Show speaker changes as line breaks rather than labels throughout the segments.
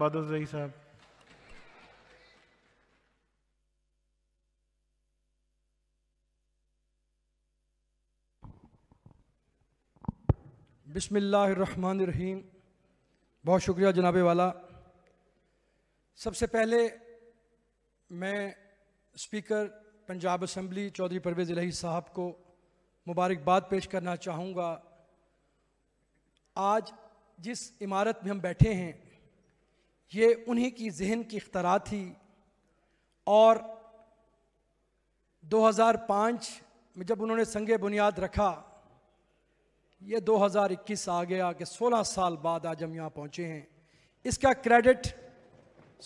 बादल जई साहब बिसमीम बहुत शुक्रिया जनाबे वाला सबसे पहले मैं स्पीकर पंजाब असम्बली चौधरी परवेज़ इलाही साहब को मुबारकबाद पेश करना चाहूँगा आज जिस इमारत में हम बैठे हैं ये उन्हीं की जहन की अख्तरा थी और 2005 में जब उन्होंने संग बुनियाद रखा ये 2021 आ गया कि 16 साल बाद आज हम यहाँ पहुँचे हैं इसका क्रेडिट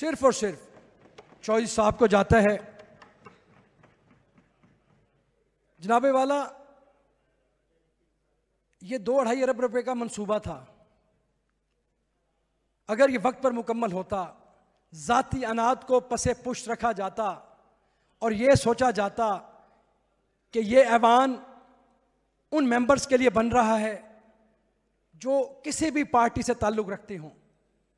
सिर्फ और सिर्फ चौधरी साहब को जाता है जनाबे वाला ये दो अढ़ाई अरब रुपए का मंसूबा था अगर ये वक्त पर मुकम्मल होता जाति अनाज को पसे पुष्ट रखा जाता और ये सोचा जाता कि ये ऐवान उन मेंबर्स के लिए बन रहा है जो किसी भी पार्टी से ताल्लुक़ रखते हों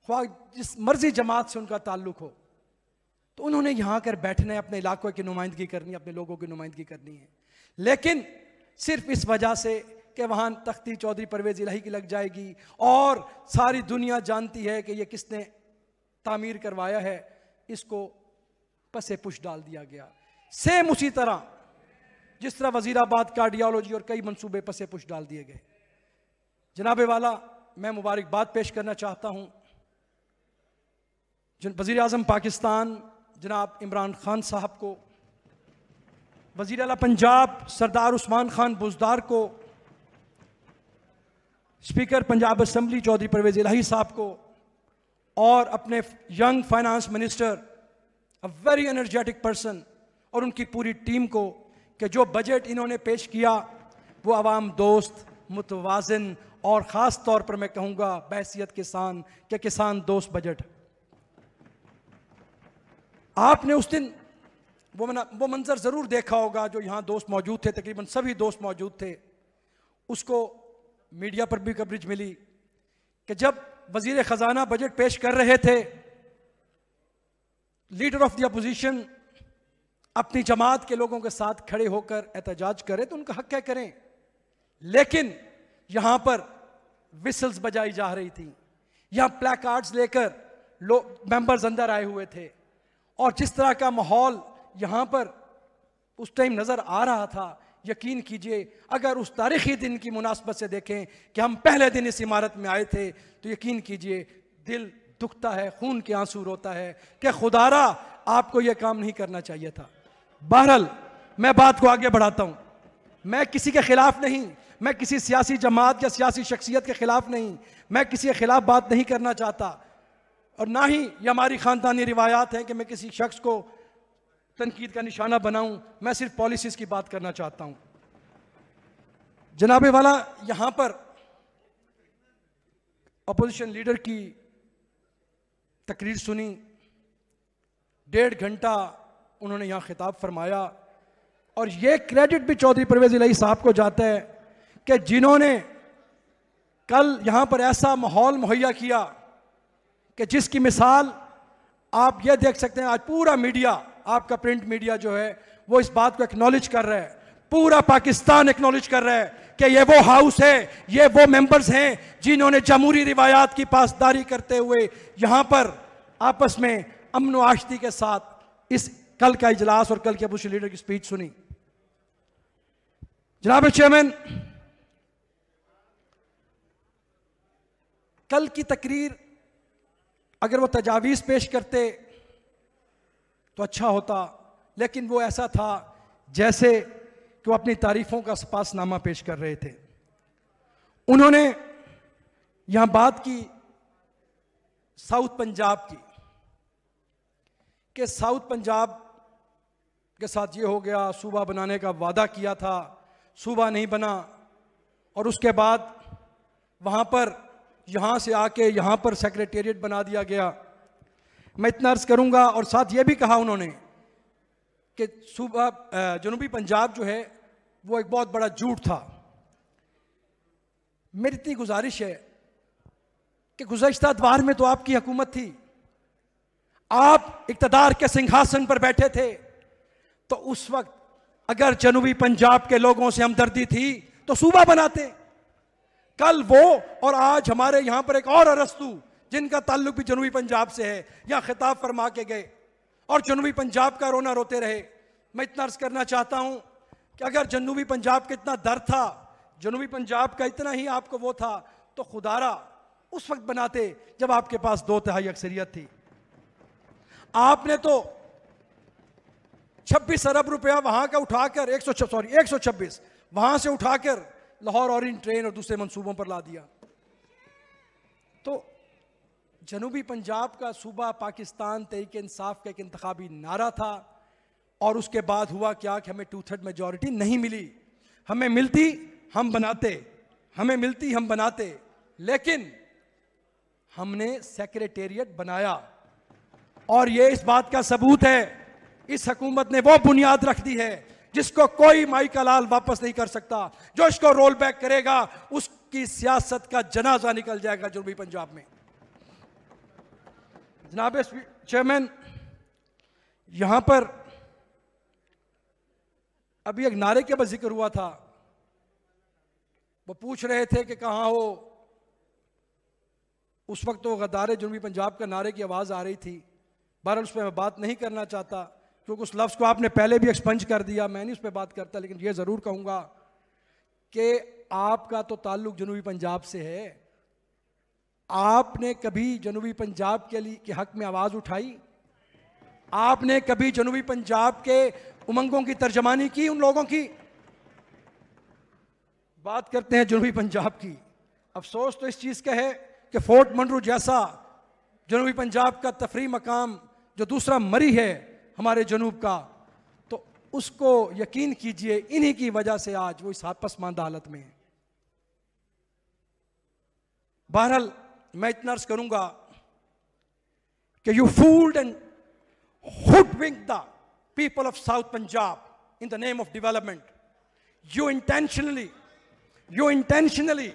ख्वा जिस मर्जी जमात से उनका ताल्लुक़ हो तो उन्होंने यहाँ कर बैठना है अपने इलाकों की नुमाइंदगी करनी अपने लोगों की नुमाइंदगी करनी है लेकिन सिर्फ इस वजह से कि वहाँ तख्ती चौधरी परवेज इलाही की लग जाएगी और सारी दुनिया जानती है कि ये किसने तामीर करवाया है इसको पसे पुश डाल दिया गया सेम उसी तरह जिस तरह वजीराबाद कार्डियोलॉजी और कई मंसूबे पसे पुश डाल दिए गए जनाबे वाला मैं मुबारकबाद पेश करना चाहता हूँ वज़ी अजम पाकिस्तान जनाब इमरान खान साहब को वजीर अला पंजाब सरदार उस्मान खान बुजदार को स्पीकर पंजाब असम्बली चौधरी परवेज इलाही साहब को और अपने young finance minister a very energetic person और उनकी पूरी टीम को कि जो बजट इन्होंने पेश किया वो आवाम दोस्त मुतवाजन और ख़ास तौर पर मैं कहूँगा बहसीत किसान क्या किसान दोस्त बजट आपने उस दिन वो मना वो मंज़र ज़रूर देखा होगा जो यहाँ दोस्त मौजूद थे तकरीबन सभी दोस्त मौजूद थे उसको मीडिया पर भी कवरेज मिली कि जब वजीर ख़जाना बजट पेश कर रहे थे लीडर ऑफ द अपोजिशन अपनी जमात के लोगों के साथ खड़े होकर एहतजाज करें तो उनका हक क्या करें लेकिन यहां पर विसल्स बजाई जा रही थी यहां प्ले कार्ड्स लेकर लोग मेंबर्स अंदर आए हुए थे और जिस तरह का माहौल यहां पर उस टाइम नज़र आ रहा था यकीन कीजिए अगर उस तारीखी दिन की मुनासबत से देखें कि हम पहले दिन इस इमारत में आए थे तो यकीन कीजिए दिल दुखता है खून के आंसू रोता है कि खुदारा आपको यह काम नहीं करना चाहिए था बहरल मैं बात को आगे बढ़ाता हूँ मैं किसी के ख़िलाफ़ नहीं मैं किसी सियासी जमात या सियासी शख्सियत के ख़िलाफ़ नहीं मैं किसी के ख़िलाफ़ बात नहीं करना चाहता और ना ही ये हमारी ख़ानदानी रिवायात है कि मैं किसी शख्स को तनकीद का निशाना बनाऊं मैं सिर्फ पॉलिसीज़ की बात करना चाहता हूं जनाबे वाला यहाँ पर अपोजिशन लीडर की तकरीर सुनी डेढ़ घंटा उन्होंने यहाँ खिताब फरमाया और ये क्रेडिट भी चौधरी परवेज इलाही साहब को जाता है कि जिन्होंने कल यहाँ पर ऐसा माहौल मुहैया किया कि जिसकी मिसाल आप यह देख सकते हैं आज पूरा मीडिया आपका प्रिंट मीडिया जो है वो इस बात को एक्नॉलेज कर रहा है पूरा पाकिस्तान एक्नॉलेज कर रहा है कि ये वो हाउस है ये वो मेंबर्स हैं जिन्होंने जमहूरी रिवायात की पासदारी करते हुए यहाँ पर आपस में अमन आश्ती के साथ इस कल का इजलास और कल के अबूश लीडर की स्पीच सुनी जनाब चेयरमैन कल की तकरीर अगर वो तजावीज़ पेश करते तो अच्छा होता लेकिन वो ऐसा था जैसे कि वो अपनी तारीफों का स्पासनामा पेश कर रहे थे उन्होंने यहां बात की साउथ पंजाब की कि साउथ पंजाब के साथ ये हो गया सूबा बनाने का वादा किया था सूबा नहीं बना और उसके बाद वहाँ पर यहाँ से आके यहाँ पर सेक्रेटेरिएट बना दिया गया मैं इतना अर्ज करूंगा और साथ ये भी कहा उन्होंने कि सुबह जनूबी पंजाब जो है वो एक बहुत बड़ा झूठ था मेरी इतनी गुजारिश है कि गुजशत अतवार में तो आपकी हुकूमत थी आप इकतदार के सिंहासन पर बैठे थे तो उस वक्त अगर जनूबी पंजाब के लोगों से हमदर्दी थी तो सूबा बनाते कल वो और आज हमारे यहां पर एक और अरस्तू जिनका ताल्लुक भी जनूबी पंजाब से है या खिताब फरमा के गए और जनूबी पंजाब का रोना रोते रहे मैं इतना अर्ज करना चाहता हूँ कि अगर जनूबी पंजाब का इतना दर्द था जनूबी पंजाब का इतना ही आपको वो था तो खुदारा उस वक्त बनाते जब आपके पास दो तिहाई अक्सरियत थी आपने तो 26 अरब रुपया वहां का उठाकर सौ सॉरी छब्बीस वहां से उठाकर लाहौर और इन ट्रेन और दूसरे मंसूबों पर ला दिया तो जनूबी पंजाब का सूबा पाकिस्तान तहरीक इंसाफ का एक इंतबी नारा था और उसके बाद हुआ क्या कि हमें टू थर्ड मेजॉरिटी नहीं मिली हमें मिलती हम बनाते हमें मिलती हम बनाते लेकिन हमने सेक्रेटेरिएट बनाया और ये इस बात का सबूत है इस हकूमत ने वो बुनियाद रख दी है जिसको कोई माई का लाल वापस नहीं कर सकता जो इसको रोल बैक करेगा उसकी सियासत का जनाजा निकल जाएगा जनूबी पंजाब में जनाब चेयरमैन यहाँ पर अभी एक नारे के बाद जिक्र हुआ था वो पूछ रहे थे कि कहाँ हो उस वक्त तो गदार जुनूबी पंजाब का नारे की आवाज़ आ रही थी बहर उस पर मैं बात नहीं करना चाहता क्योंकि उस लफ्ज़ को आपने पहले भी एक्सपंज कर दिया मैं नहीं उस पर बात करता लेकिन ये ज़रूर कहूँगा कि आपका तो ताल्लुक जुनूबी पंजाब से है आपने कभी जनूबी पंजाब के लिए के हक में आवाज़ उठाई आपने कभी जनूबी पंजाब के उमंगों की तर्जमानी की उन लोगों की बात करते हैं जनूबी पंजाब की अफसोस तो इस चीज़ का है कि फोर्ट मंडरू जैसा जनूबी पंजाब का तफरी मकाम जो दूसरा मरी है हमारे जनूब का तो उसको यकीन कीजिए इन्हीं की वजह से आज वो इस हाथ पसमानदा हालत में है बहरहाल मैं इतना अर्ज करूंगा कि you fooled and hoodwink the people of South Punjab in the name of development. You intentionally, you intentionally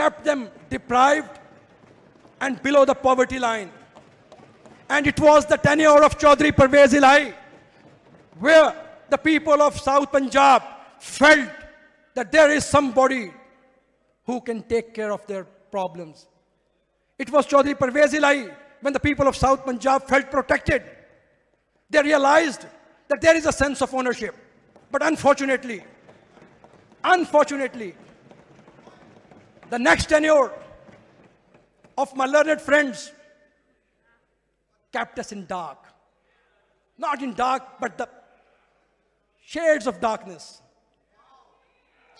kept them deprived and below the poverty line. And it was the tenure of Chaudhry Parvez Ilahi where the people of South Punjab felt that there is somebody who can take care of their problems. It was Chaudhry Parvez Ilahi when the people of South Punjab felt protected. They realized that there is a sense of ownership. But unfortunately, unfortunately, the next tenure of my learned friends kept us in dark. Not in dark, but the shades of darkness.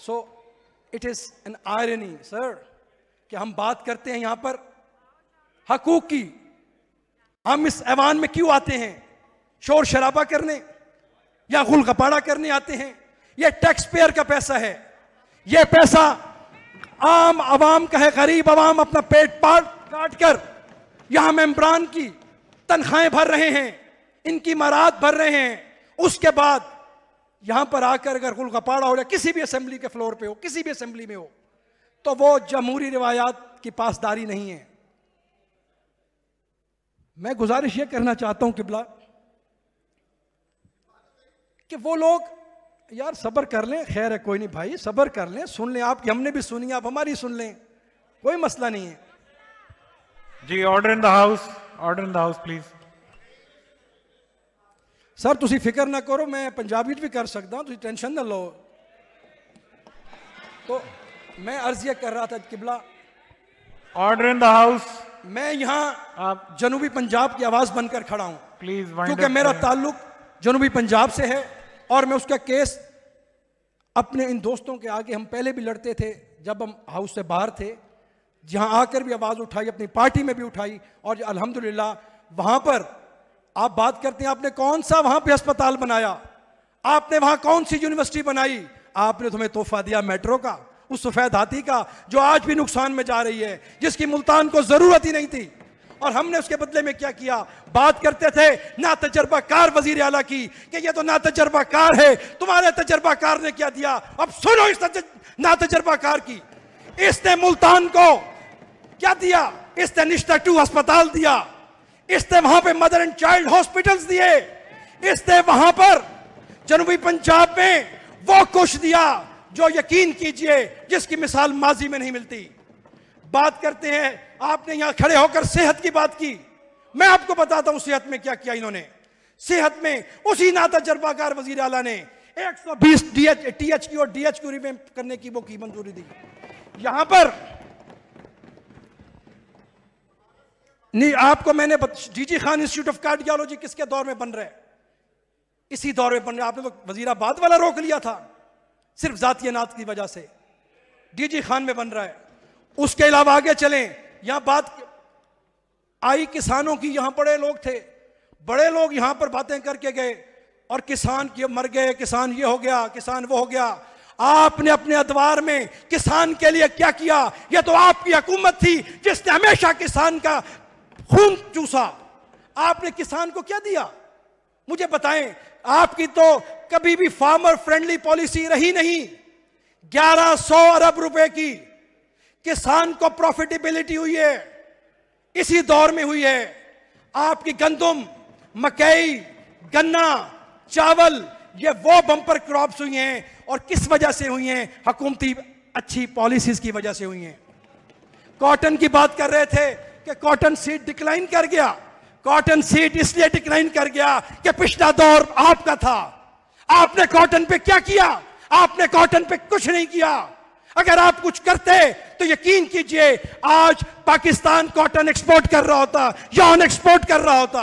So it is an irony, sir. कि हम बात करते हैं यहां पर हकूक की हम इस ऐवान में क्यों आते हैं शोर शराबा करने या गुल गपाड़ा करने आते हैं यह टैक्स पेयर का पैसा है यह पैसा आम आवाम का है गरीब आवाम अपना पेट पाट काट कर यहां मेम्बरान की तनख्वाहें भर रहे हैं इनकी मारात भर रहे हैं उसके बाद यहां पर आकर अगर गुल गपाड़ा हो जाए किसी भी असेंबली के फ्लोर पे हो किसी भी असेंबली में हो तो वो जमहूरी रिवायात की पासदारी नहीं है मैं गुजारिश यह करना चाहता हूं किबला कि वो लोग यार सबर कर लें खैर है कोई नहीं भाई सबर कर लें सुन लें आपकी हमने भी सुनी आप हमारी सुन लें कोई मसला नहीं है जी order in the house order in the house please sir तुम फिक्र ना करो मैं पंजाबी भी कर सकता हूं टेंशन ना लो तो मैं अर्ज यह कर रहा था किबला ऑर्डर इन द हाउस मैं यहाँ जनूबी पंजाब की आवाज बनकर खड़ा हूँ प्लीज क्योंकि मेरा ताल्लुक जनूबी पंजाब से है और मैं उसका केस अपने इन दोस्तों के आगे हम पहले भी लड़ते थे जब हम हाउस से बाहर थे जहाँ आकर भी आवाज़ उठाई अपनी पार्टी में भी उठाई और अल्हम्दुलिल्लाह वहाँ पर आप बात करते हैं आपने कौन सा वहाँ पे अस्पताल बनाया आपने वहाँ कौन सी यूनिवर्सिटी बनाई आपने तुम्हें तोहफा दिया मेट्रो का उस सफ़ेद हाथी का जो आज भी नुकसान में जा रही है जिसकी मुल्तान को ज़रूरत ही नहीं थी और हमने उसके बदले में क्या किया बात करते थे ना तजर्बाकार वजीर आला की कि ये तो ना कार है तुम्हारे तजर्बाकार ने क्या दिया अब सुनो इस ना तजर्बाकार की इसने मुल्तान को क्या दिया इसने निष्ठा टू अस्पताल दिया इसने वहां पे मदर एंड चाइल्ड हॉस्पिटल्स दिए इसने वहां पर जनूबी पंजाब में वो कुछ दिया जो यकीन कीजिए जिसकी मिसाल माजी में नहीं मिलती बात करते हैं आपने यहां खड़े होकर सेहत की बात की मैं आपको बताता हूं सेहत में क्या किया इन्होंने सेहत में उसी ना तजर्बाकार वजीर आला ने 120 डीएच टीएचक्यू और डीएचक्यू रिमेम करने की वो की मंजूरी दी यहां पर नहीं आपको मैंने DG Khan institute of cardiology किसके दौर में बन रहे इसी दौर में बन रहे आपने तो वजीराबाद वाला रोक लिया था सिर्फ जातीय नात की वजह से डीजी खान में बन रहा है उसके अलावा आगे चलें यहां बात आई किसानों की यहां बड़े लोग थे बड़े लोग यहां पर बातें करके गए और किसान ये मर गए किसान ये हो गया किसान वो हो गया आपने अपने अदवार में किसान के लिए क्या किया यह तो आपकी हुकूमत थी जिसने हमेशा किसान का खून चूसा आपने किसान को क्या दिया मुझे बताएं आपकी तो कभी भी फार्मर फ्रेंडली पॉलिसी रही नहीं 1100 अरब रुपए की किसान को प्रॉफिटेबिलिटी हुई है इसी दौर में हुई है आपकी गंदुम मकई गन्ना चावल ये वो बम्पर क्रॉप्स हुई हैं और किस वजह से हुई हैं हकूमती अच्छी पॉलिसीज की वजह से हुई हैं कॉटन की बात कर रहे थे कि कॉटन सीड डिक्लाइन कर गया कॉटन सीट इसलिए डिक्लाइन कर गया कि पिछला दौर आपका था आपने कॉटन पे क्या किया आपने कॉटन पे कुछ नहीं किया अगर आप कुछ करते तो यकीन कीजिए आज पाकिस्तान कॉटन एक्सपोर्ट कर रहा होता यौन एक्सपोर्ट कर रहा होता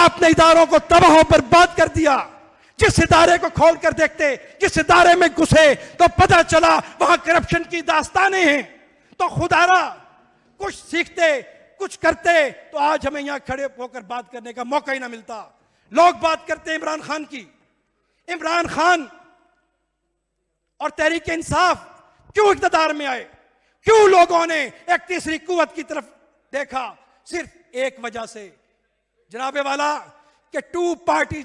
आपने इदारों को तबाह बर्बाद कर दिया जिस इदारे को खोल कर देखते जिस इदारे में घुसे तो पता चला वहां करप्शन की दास्तानें हैं तो खुदारा कुछ सीखते कुछ करते तो आज हमें यहां खड़े होकर बात करने का मौका ही ना मिलता लोग बात करते हैं इमरान खान की इमरान खान और तहरीक इंसाफ क्यों इकतदार में आए क्यों लोगों ने एक तीसरी कुवत की तरफ देखा सिर्फ एक वजह से जनाबे वाला कि टू पार्टी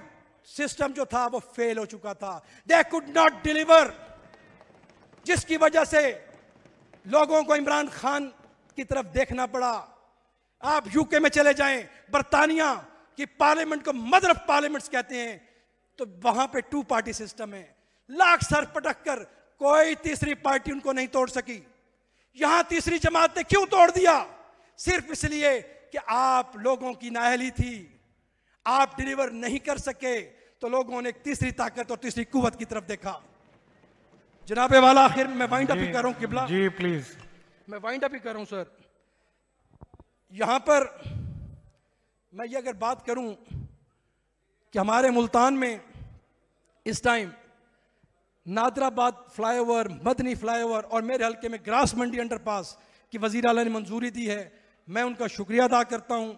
सिस्टम जो था वो फेल हो चुका था दे कुड नॉट डिलीवर जिसकी वजह से लोगों को इमरान खान की तरफ देखना पड़ा आप यूके में चले जाएं बरतानिया की पार्लियामेंट को मदर ऑफ पार्लियामेंट्स कहते हैं तो वहां पे टू पार्टी सिस्टम है लाख सर पटक कर कोई तीसरी पार्टी उनको नहीं तोड़ सकी यहां तीसरी जमात ने क्यों तोड़ दिया सिर्फ इसलिए कि आप लोगों की नाहली थी आप डिलीवर नहीं कर सके तो लोगों ने तीसरी ताकत और तीसरी कुवत की तरफ देखा जनाबे वाला आखिर मैं वाइंड अप ही कर रहा किबला जी प्लीज मैं वाइंड अप ही कर रहा हूं सर यहाँ पर मैं ये अगर बात करूँ कि हमारे मुल्तान में इस time Nadirabad flyover Madni flyover और मेरे हल्के में ग्रास मंडी अंडरपास की वज़ी अल ने मंजूरी दी है मैं उनका शुक्रिया अदा करता हूँ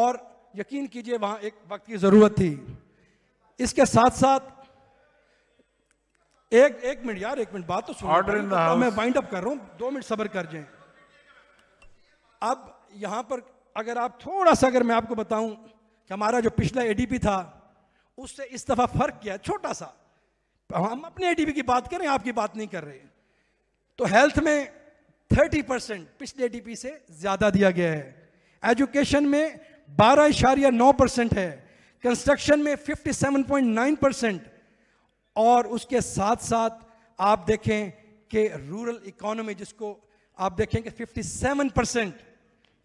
और यकीन कीजिए वहाँ एक वक्त की ज़रूरत थी इसके साथ साथ एक एक मिनट यार एक मिनट बात तो सुन मैं वाइंड अप कर रहा हूँ दो मिनट सबर कर जाए अब यहाँ पर अगर आप थोड़ा सा अगर मैं आपको बताऊं कि हमारा जो पिछला एडीपी था उससे इस दफ़ा फ़र्क किया छोटा सा हम अपने एडीपी की बात करें आपकी बात नहीं कर रहे तो हेल्थ में 30 परसेंट पिछले एडीपी से ज़्यादा दिया गया है एजुकेशन में बारह इशारिया नौ परसेंट है कंस्ट्रक्शन में 57.9 परसेंट और उसके साथ साथ आप देखें कि रूरल इकोनॉमी जिसको आप देखें कि 57 परसेंट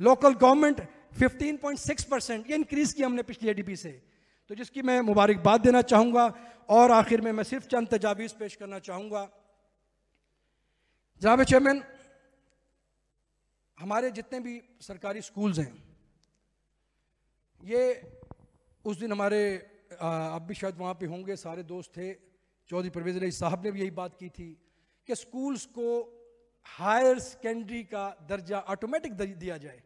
लोकल गवर्नमेंट 15.6 परसेंट ये इंक्रीज़ किया हमने पिछली एडीपी से तो जिसकी मैं मुबारकबाद देना चाहूंगा और आखिर में मैं सिर्फ चंद तजावीज़ पेश करना चाहूंगा जनाब चेयरमैन हमारे जितने भी सरकारी स्कूल्स हैं ये उस दिन हमारे अब भी शायद वहाँ पे होंगे सारे दोस्त थे चौधरी परवेज अली साहब ने भी यही बात की थी कि स्कूल्स को हायर सेकेंडरी का दर्जा ऑटोमेटिक दिया जाए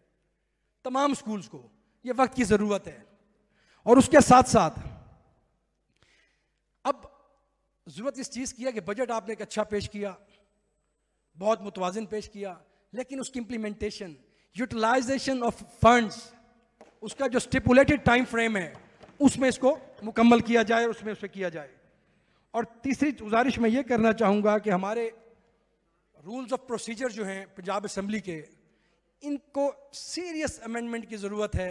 तमाम स्कूल्स को यह वक्त की ज़रूरत है और उसके साथ साथ अब ज़रूरत इस चीज़ की है कि बजट आपने एक अच्छा पेश किया बहुत मुतवाजन पेश किया लेकिन उसकी इंप्लीमेंटेशन यूटिलाइजेशन ऑफ फंड्स उसका जो स्टिपुलेटेड टाइम फ्रेम है उसमें इसको मुकम्मल किया जाए उसमें उसे किया जाए और तीसरी गुजारिश मैं ये करना चाहूंगा कि हमारे रूल्स ऑफ प्रोसीजर जो हैं पंजाब असम्बली के इनको सीरियस अमेंडमेंट की ज़रूरत है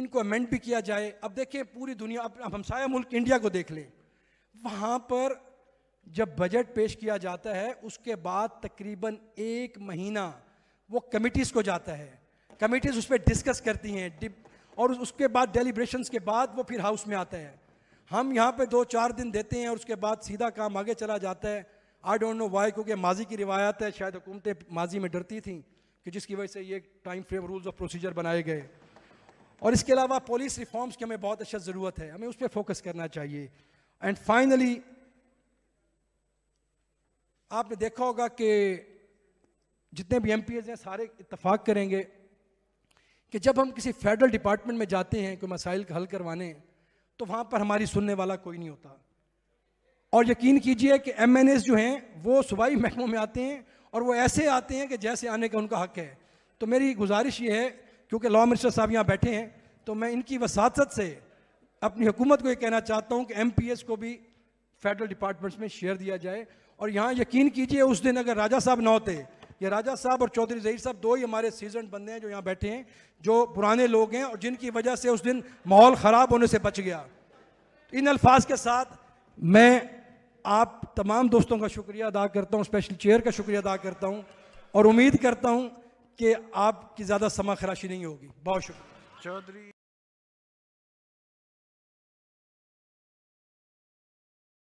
इनको अमेंड भी किया जाए अब देखें पूरी दुनिया अब, अब हमसाया मुल्क इंडिया को देख लें वहाँ पर जब बजट पेश किया जाता है उसके बाद तकरीबन एक महीना वो कमिटीज़ को जाता है कमिटीज़ उस पर डिस्कस करती हैं और उसके बाद डेलीब्रेशन के बाद वो फिर हाउस में आता है हम यहाँ पे दो चार दिन देते हैं और उसके बाद सीधा काम आगे चला जाता है आई डोंट नो वाई क्योंकि माजी की रिवायत है शायद हुकूमतें माजी में डरती थी कि जिसकी वजह से ये time frame rules of procedure बनाए गए और इसके अलावा पुलिस रिफॉर्म्स की हमें बहुत अच्छा ज़रूरत है हमें उस पर फोकस करना चाहिए एंड फाइनली आपने देखा होगा कि जितने भी एम हैं सारे इतफाक़ करेंगे कि जब हम किसी फेडरल डिपार्टमेंट में जाते हैं कोई मसाइल का हल करवाने तो वहाँ पर हमारी सुनने वाला कोई नहीं होता और यकीन कीजिए कि एम जो हैं वो सूबाई महकमों में आते हैं और वो ऐसे आते हैं कि जैसे आने का उनका हक है तो मेरी गुजारिश ये है क्योंकि लॉ मिनिस्टर साहब यहाँ बैठे हैं तो मैं इनकी वसात से अपनी हुकूमत को ये कहना चाहता हूँ कि एम को भी फेडरल डिपार्टमेंट्स में शेयर दिया जाए और यहाँ यकीन कीजिए उस दिन अगर राजा साहब ना होते ये राजा साहब और चौधरी जहीर साहब दो ही हमारे सीजन बंदे हैं जो यहाँ बैठे हैं जो पुराने लोग हैं और जिनकी वजह से उस दिन माहौल ख़राब होने से बच गया इन अल्फाज के साथ मैं आप तमाम दोस्तों का शुक्रिया अदा करता हूँ स्पेशल चेयर का शुक्रिया अदा करता हूँ और उम्मीद करता हूँ कि आपकी ज़्यादा समा खराशी नहीं होगी बहुत शुक्रिया चौधरी